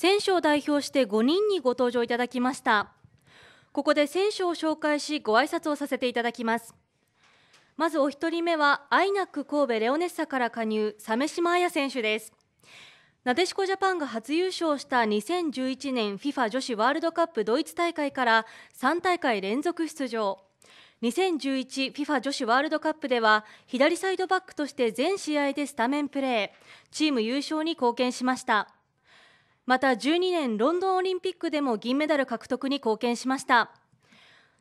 選手を代表して5人にご登場いただきましたここで選手を紹介しご挨拶をさせていただきますまずお一人目はアイナック神戸レオネッサから加入鮫島彩選手ですなでしこジャパンが初優勝した2011年 FIFA 女子ワールドカップドイツ大会から3大会連続出場 2011FIFA 女子ワールドカップでは左サイドバックとして全試合でスタメンプレーチーム優勝に貢献しましたまた12年ロンドンオリンピックでも銀メダル獲得に貢献しました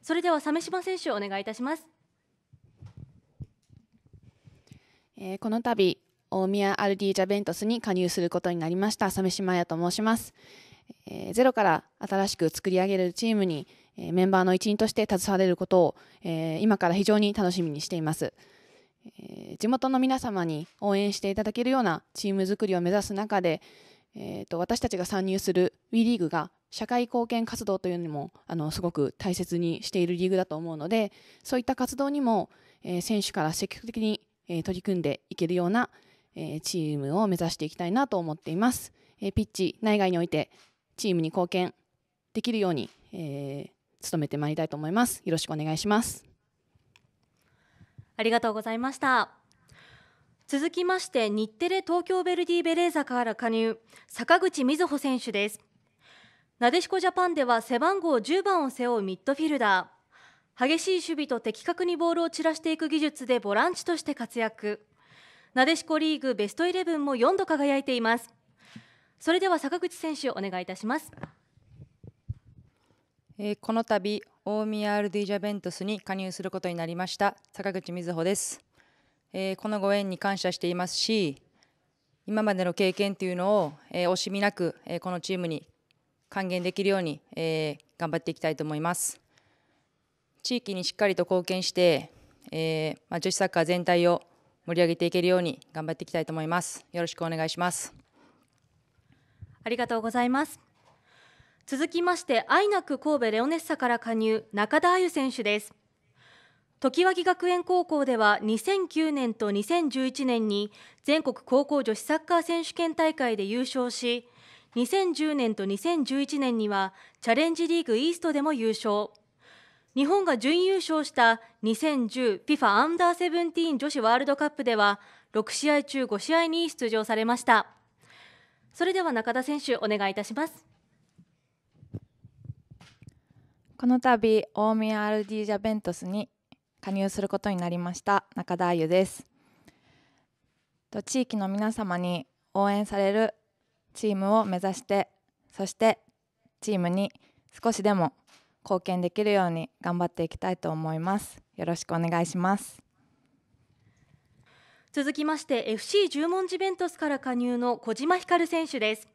それでは鮫島選手お願いいたします、えー、この度大宮アルディージャベントスに加入することになりました鮫島彩と申します、えー、ゼロから新しく作り上げるチームに、えー、メンバーの一員として携われることを、えー、今から非常に楽しみにしています、え地元の皆様に応援していただけるようなチーム作りを目指す中で、えーと、私たちが参入する WE リーグが社会貢献活動というのもあのすごく大切にしているリーグだと思うのでそういった活動にも、えー、選手から積極的に、えー、取り組んでいけるような、えー、チームを目指していきたいなと思っています、えピッチ内外においてチームに貢献できるように、え努めてまいりたいと思いますよろしくお願いしますありがとうございました続きまして日テレ東京ヴェルディベレーザから加入坂口瑞穂選手ですなでしこジャパンでは背番号10番を背負うミッドフィルダー激しい守備と的確にボールを散らしていく技術でボランチとして活躍なでしこリーグベストイレブンも4度輝いていますそれでは坂口選手お願いいたしますえー、この度大宮アルディジャベントスに加入することになりました坂口瑞穂ですえー、このご縁に感謝していますし今までの経験というのを、えー、惜しみなく、えー、このチームに還元できるように、え頑張っていきたいと思います地域にしっかりと貢献して、えまあ、女子サッカー全体を盛り上げていけるように頑張っていきたいと思いますよろしくお願いしますありがとうございます続きましてアイナク神戸レオネッサから加入中田あゆ選手です常盤木学園高校では2009年と2011年に全国高校女子サッカー選手権大会で優勝し2010年と2011年にはチャレンジリーグイーストでも優勝日本が準優勝した 2010FIFA アンダーセブンティーン女子ワールドカップでは6試合中5試合に出場されましたそれでは中田選手お願いいたしますこの度大宮 RD ジャベントスに加入することになりました中田あゆです地域の皆様に応援されるチームを目指してそしてチームに少しでも貢献できるように頑張っていきたいと思いますよろしくお願いします続きまして FC 十文字ベントスから加入の小島光選手です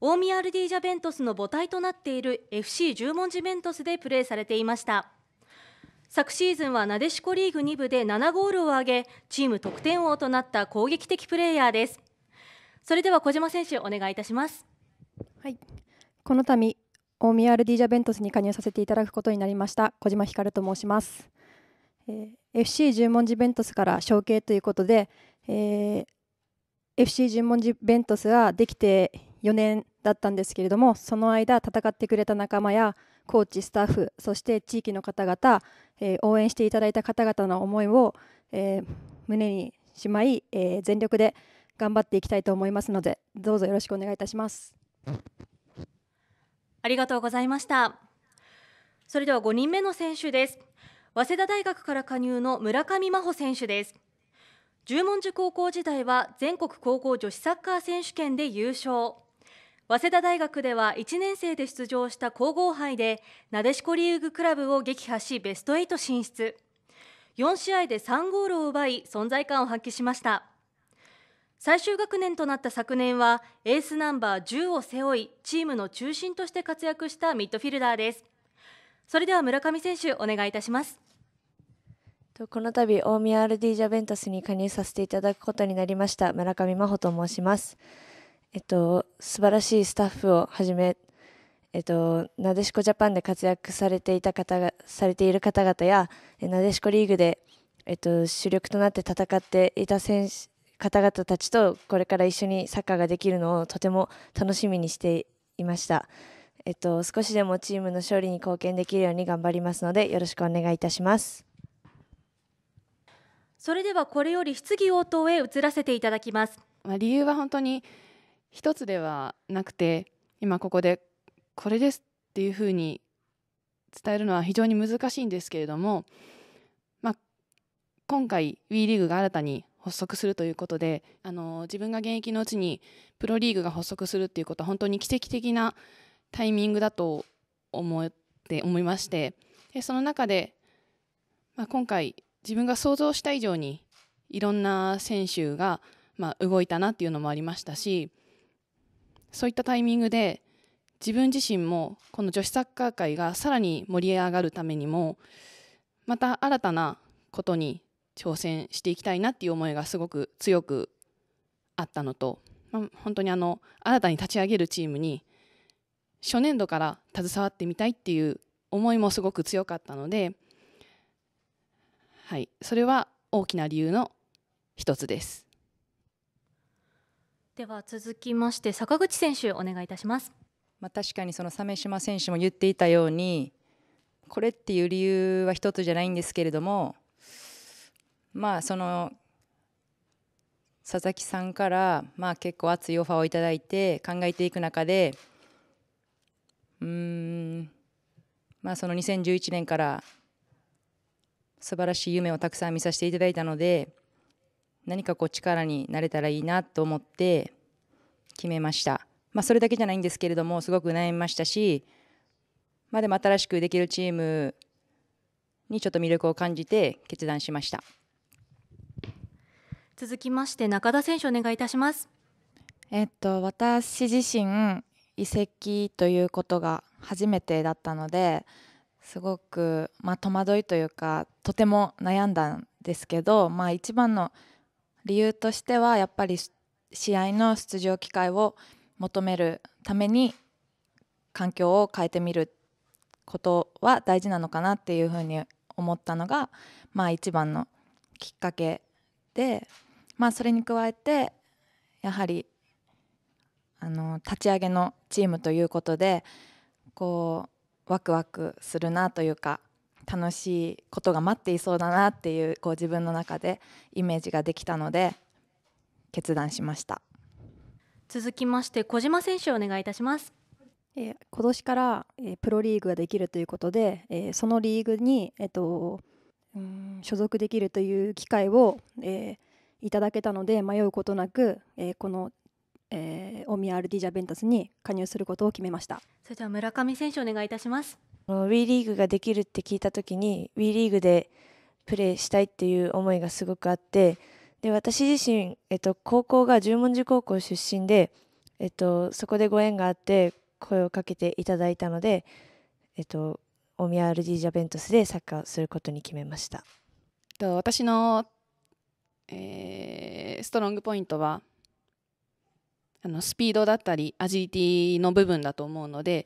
大宮アルディージャベントスの母体となっている FC 十文字ベントスでプレーされていました昨シーズンはなでしこリーグ2部で7ゴールを挙げチーム得点王となった攻撃的プレーヤーですそれでは小島選手お願いいたしますはいこの度大宮アルディジャベントスに加入させていただくことになりました小島光と申します、えー、FC 十文字ベントスから承継ということで、えー、FC 十文字ベントスはできて4年だったんですけれどもその間戦ってくれた仲間やコーチスタッフそして地域の方々、えー、応援していただいた方々の思いを、えー、胸にしまい、えー、全力で頑張っていきたいと思いますのでどうぞよろしくお願いいたしますありがとうございましたそれでは5人目の選手です早稲田大学から加入の村上真帆選手です十文字高校時代は全国高校女子サッカー選手権で優勝早稲田大学では1年生で出場した皇后杯でなでしこリーグクラブを撃破しベスト8進出4試合で3ゴールを奪い存在感を発揮しました最終学年となった昨年はエースナンバー10を背負いチームの中心として活躍したミッドフィルダーですそれでは村上選手お願いいたしますこの度大宮ディジャベンタスに加入させていただくことになりました村上真帆と申しますえっと、素晴らしいスタッフをはじめ、えっと、なでしこジャパンで活躍されていた方がされている方々やなでしこリーグで、えっと、主力となって戦っていた選手方々たちとこれから一緒にサッカーができるのをとても楽しみにしていました、えっと、少しでもチームの勝利に貢献できるように頑張りますのでよろしくお願いいたしますそれではこれより質疑応答へ移らせていただきます、まあ、理由は本当に一つではなくて今ここでこれですっていうふうに伝えるのは非常に難しいんですけれども、まあ、今回 WE リーグが新たに発足するということであの自分が現役のうちにプロリーグが発足するっていうことは本当に奇跡的なタイミングだと思って思いましてでその中で、まあ、今回自分が想像した以上にいろんな選手が、まあ、動いたなっていうのもありましたしそういったタイミングで自分自身もこの女子サッカー界がさらに盛り上がるためにもまた新たなことに挑戦していきたいなっていう思いがすごく強くあったのと、まあ、本当にあの新たに立ち上げるチームに初年度から携わってみたいっていう思いもすごく強かったので、はい、それは大きな理由の一つです。では続きまして坂口選手お願いいたします。まあ、確かにその鮫島選手も言っていたようにこれっていう理由は一つじゃないんですけれどもまあその佐々木さんからまあ結構熱いオファーをいただいて考えていく中でうんまあその2011年から素晴らしい夢をたくさん見させていただいたので何かこう力になれたらいいなと思って決めました、まあ、それだけじゃないんですけれどもすごく悩みましたし、まあ、でも新しくできるチームにちょっと魅力を感じて決断しました続きまして中田選手お願いいたします。えっと、私自身移籍ということが初めてだったのですごく、まあ、戸惑いというかとても悩んだんですけど、まあ、一番の理由としてはやっぱり試合の出場機会を求めるために環境を変えてみることは大事なのかなっていうふうに思ったのが、まあ、一番のきっかけで、まあ、それに加えてやはりあの立ち上げのチームということでこうワクワクするなというか楽しいことが待っていそうだなっていうこう自分の中でイメージができたので決断しました続きまして小島選手お願いいたします。えー、今年から、えー、プロリーグができるということで、えー、そのリーグに、えーと、うーん所属できるという機会を、えー、いただけたので迷うことなく、えー、この、えー、オミアルディジャベンタスに加入することを決めましたそれでは村上選手お願いいたします WE リーグができるって聞いた時に WE リーグでプレーしたいっていう思いがすごくあってで私自身、えっと、高校が十文字高校出身で、えっと、そこでご縁があって声をかけていただいたので、えっと、大宮 r ージャベントスでサッカーをすることに決めました。と私の、えー、ストロングポイントはあのスピードだったりアジリティの部分だと思うので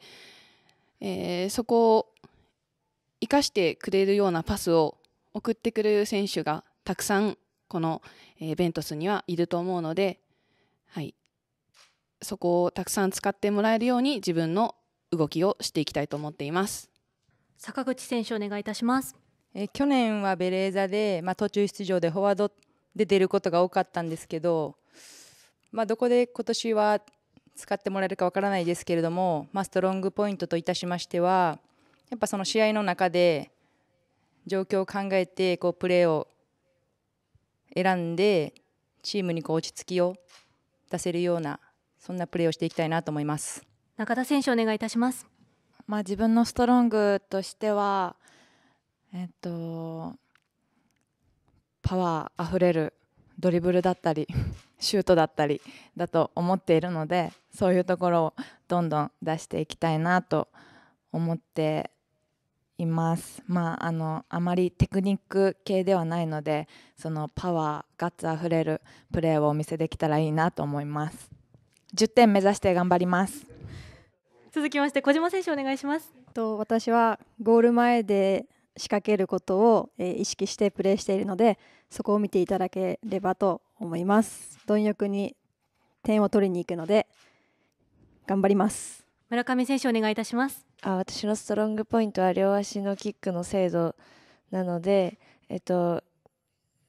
えー、そこを生かしてくれるようなパスを送ってくれる選手がたくさんこの、えー、ベントスにはいると思うので、はい、そこをたくさん使ってもらえるように自分の動きをしていきたいと思っています坂口選手お願いいたします。え去年はベレーザで、まあ、途中出場でフォワードで出ることが多かったんですけど、まあ、どこで今年は使ってもらえるかわからないですけれども、まあ、ストロングポイントといたしましてはやっぱその試合の中で状況を考えてこうプレーを選んでチームにこう落ち着きを出せるようなそんなプレーをしていきたいなと思います中田選手お願いいたします。まあ、自分のストロングとしては、えっと、パワーあふれるドリブルだったりシュートだったりだと思っているのでそういうところをどんどん出していきたいなと思っています。まあ、あのあまりテクニック系ではないのでそのパワーガッツあふれるプレーをお見せできたらいいなと思います。10点目指して頑張ります続きまして小島選手お願いしますと私はゴール前で仕掛けることを、え意識してプレーしているのでそこを見ていただければと思います。貪欲に点を取りに行くので頑張ります。村上選手お願いいたします。あ、私のストロングポイントは両足のキックの精度なので、えっと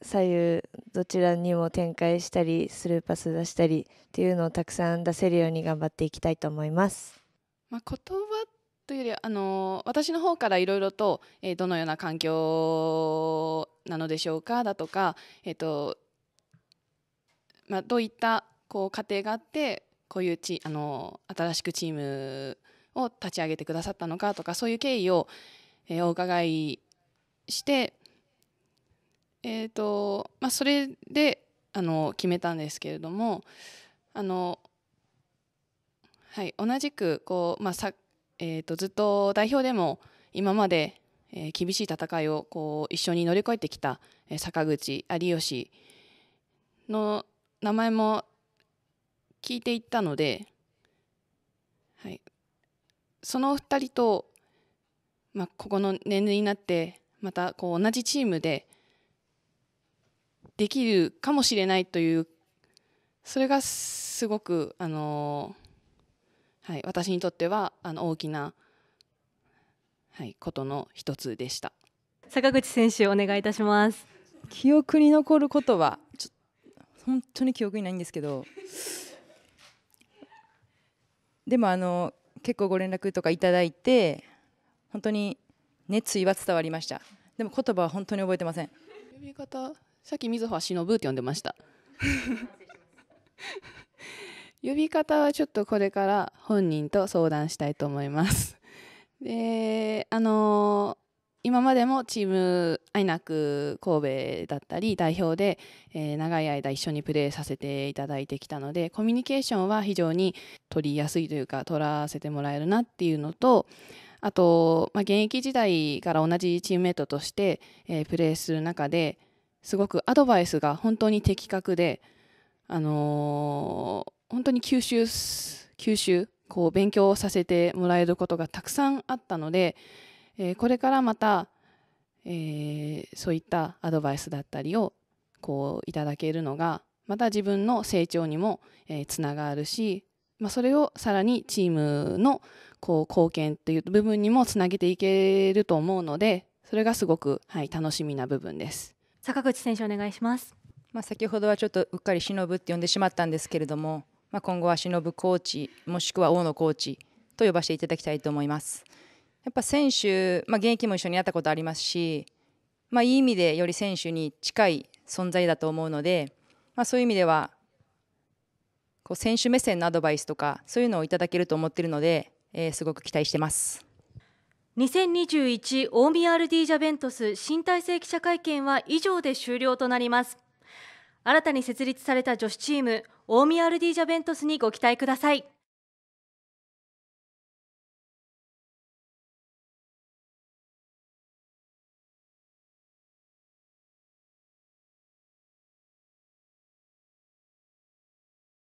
左右どちらにも展開したりスルーパス出したりっていうのをたくさん出せるように頑張っていきたいと思います。まあ、言葉というよりあの私の方からいろいろと、えー、どのような環境なのでしょうかだとか、えーと、とまあ、どういったこう過程があってこういうちあの新しくチームを立ち上げてくださったのかとかそういう経緯を、えー、お伺いして、えーとまあ、それであの決めたんですけれどもあの、はい、同じくこう、まあさえーと、ずっと代表でも今まで、えー、厳しい戦いをこう一緒に乗り越えてきた、坂口有吉の名前も聞いていったので、はい、その二人と、まあ、ここの年齢になってまたこう同じチームでできるかもしれないというそれがすごく、あのー、はい、私にとってはあの大きな、はい、ことの一つでした坂口選手お願いいたします記憶に残ることは本当に記憶にないんですけど でもあの結構ご連絡とかいただいて本当に熱意は伝わりましたでも言葉は本当に覚えてません呼び方さっきみずほは忍って呼んでました 呼び方はちょっとこれから本人と相談したいと思いますであのー今までもチームアイナック神戸だったり代表で、えー、長い間一緒にプレーさせていただいてきたのでコミュニケーションは非常に取りやすいというか取らせてもらえるなっていうのとあと、まあ、現役時代から同じチームメートとして、えー、プレーする中ですごくアドバイスが本当に的確で、あのー、本当に吸収吸収こう勉強させてもらえることがたくさんあったので。えー、これからまた、えー、そういったアドバイスだったりをこういただけるのがまた自分の成長にも、えー、つながるし、まあ、それをさらにチームのこう貢献という部分にもつなげていけると思うのでそれがすごく、はい、楽しみな部分です坂口選手お願いします、まあ、先ほどはちょっとうっかり忍って呼んでしまったんですけれども、まあ、今後は忍コーチもしくは大野コーチと呼ばせていただきたいと思います。やっぱ選手、まあ、現役も一緒にやったことありますし、まあ、いい意味でより選手に近い存在だと思うので、まあ、そういう意味ではこう選手目線のアドバイスとかそういうのをいただけると思っているので、えー、すごく期待してます。2021大宮アルディジャベントス新体制記者会見は以上で終了となります。新たに設立された女子チーム大宮アルディジャベントスにご期待ください。